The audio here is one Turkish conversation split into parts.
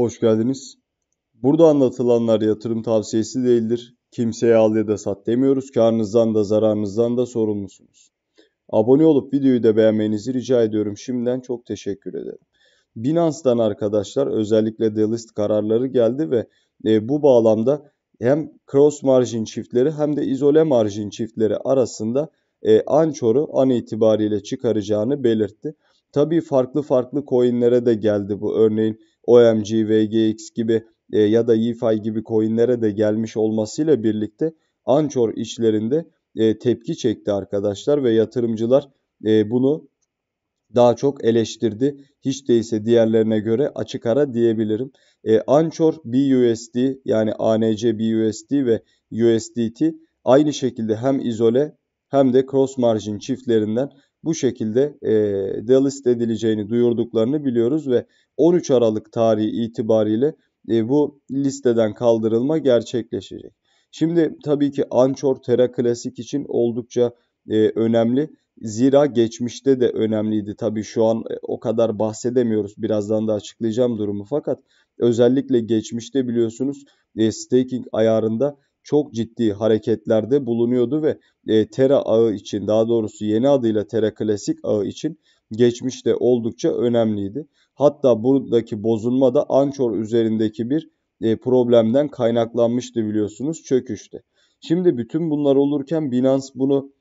Hoş geldiniz. Burada anlatılanlar yatırım tavsiyesi değildir. Kimseye al ya da sat demiyoruz. Karnınızdan da zararınızdan da sorumlusunuz. Abone olup videoyu da beğenmenizi rica ediyorum. Şimdiden çok teşekkür ederim. Binance'dan arkadaşlar özellikle delist kararları geldi ve e, bu bağlamda hem cross margin çiftleri hem de izole margin çiftleri arasında e, Anchor'u an itibariyle çıkaracağını belirtti. Tabii farklı farklı coinlere de geldi bu örneğin OMG, VGX gibi e, ya da DeFi gibi coinlere de gelmiş olmasıyla birlikte Anchor işlerinde e, tepki çekti arkadaşlar ve yatırımcılar e, bunu daha çok eleştirdi. Hiç değilse diğerlerine göre açık ara diyebilirim. E, Anchor BUSD yani ANC BUSD ve USDT aynı şekilde hem izole hem de cross margin çiftlerinden bu şekilde e, delist edileceğini duyurduklarını biliyoruz ve 13 Aralık tarihi itibariyle e, bu listeden kaldırılma gerçekleşecek. Şimdi tabii ki Anchor Terra Klasik için oldukça e, önemli. Zira geçmişte de önemliydi. Tabii şu an e, o kadar bahsedemiyoruz. Birazdan da açıklayacağım durumu. Fakat özellikle geçmişte biliyorsunuz e, staking ayarında çok ciddi hareketlerde bulunuyordu ve e, Terra ağı için daha doğrusu yeni adıyla Terra Klasik ağı için geçmişte oldukça önemliydi. Hatta buradaki bozulma da Ançor üzerindeki bir e, problemden kaynaklanmıştı biliyorsunuz çöküşte. Şimdi bütün bunlar olurken Binance bunu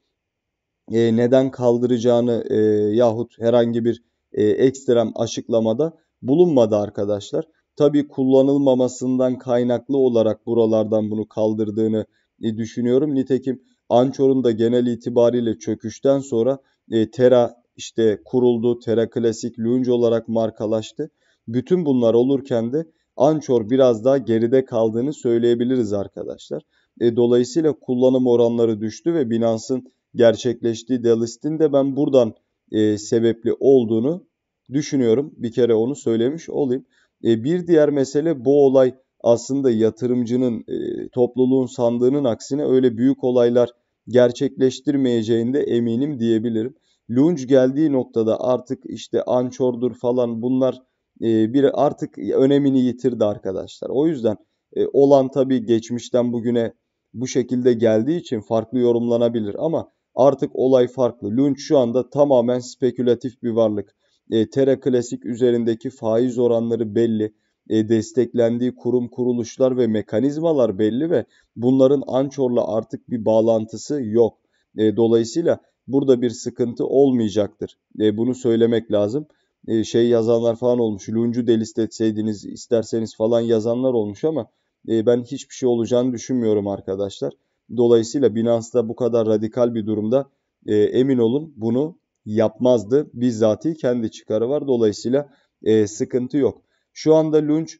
e, neden kaldıracağını e, yahut herhangi bir ekstrem açıklamada bulunmadı arkadaşlar. Tabii kullanılmamasından kaynaklı olarak buralardan bunu kaldırdığını düşünüyorum. Nitekim Anchor'un da genel itibariyle çöküşten sonra e, Terra işte kuruldu, Tera Klasik, Lunge olarak markalaştı. Bütün bunlar olurken de Anchor biraz daha geride kaldığını söyleyebiliriz arkadaşlar. E, dolayısıyla kullanım oranları düştü ve Binance'ın gerçekleştiği delistin de ben buradan e, sebepli olduğunu düşünüyorum. Bir kere onu söylemiş olayım. E, bir diğer mesele bu olay aslında yatırımcının, e, topluluğun sandığının aksine öyle büyük olaylar gerçekleştirmeyeceğinde eminim diyebilirim. Lunch geldiği noktada artık işte Anchor'dur falan bunlar e, bir artık önemini yitirdi arkadaşlar. O yüzden e, olan tabii geçmişten bugüne bu şekilde geldiği için farklı yorumlanabilir ama artık olay farklı. Lunch şu anda tamamen spekülatif bir varlık. E, Terra Klasik üzerindeki faiz oranları belli. E, desteklendiği kurum kuruluşlar ve mekanizmalar belli ve bunların Anchor'la artık bir bağlantısı yok. E, dolayısıyla burada bir sıkıntı olmayacaktır. E, bunu söylemek lazım. E, şey yazanlar falan olmuş. Luncu de listletseydiniz isterseniz falan yazanlar olmuş ama e, ben hiçbir şey olacağını düşünmüyorum arkadaşlar. Dolayısıyla Binance'da bu kadar radikal bir durumda e, emin olun bunu yapmazdı. Bizzati kendi çıkarı var. Dolayısıyla e, sıkıntı yok. Şu anda Lunch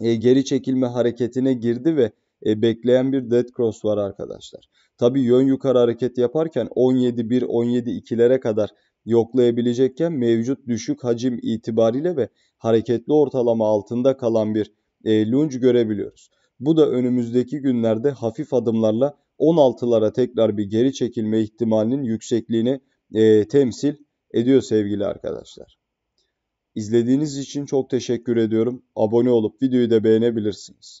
e, geri çekilme hareketine girdi ve e, bekleyen bir dead cross var arkadaşlar. Tabi yön yukarı hareket yaparken 17-1, 17-2'lere kadar yoklayabilecekken mevcut düşük hacim itibariyle ve hareketli ortalama altında kalan bir e, lunge görebiliyoruz. Bu da önümüzdeki günlerde hafif adımlarla 16'lara tekrar bir geri çekilme ihtimalinin yüksekliğini e, temsil ediyor sevgili arkadaşlar. İzlediğiniz için çok teşekkür ediyorum. Abone olup videoyu da beğenebilirsiniz.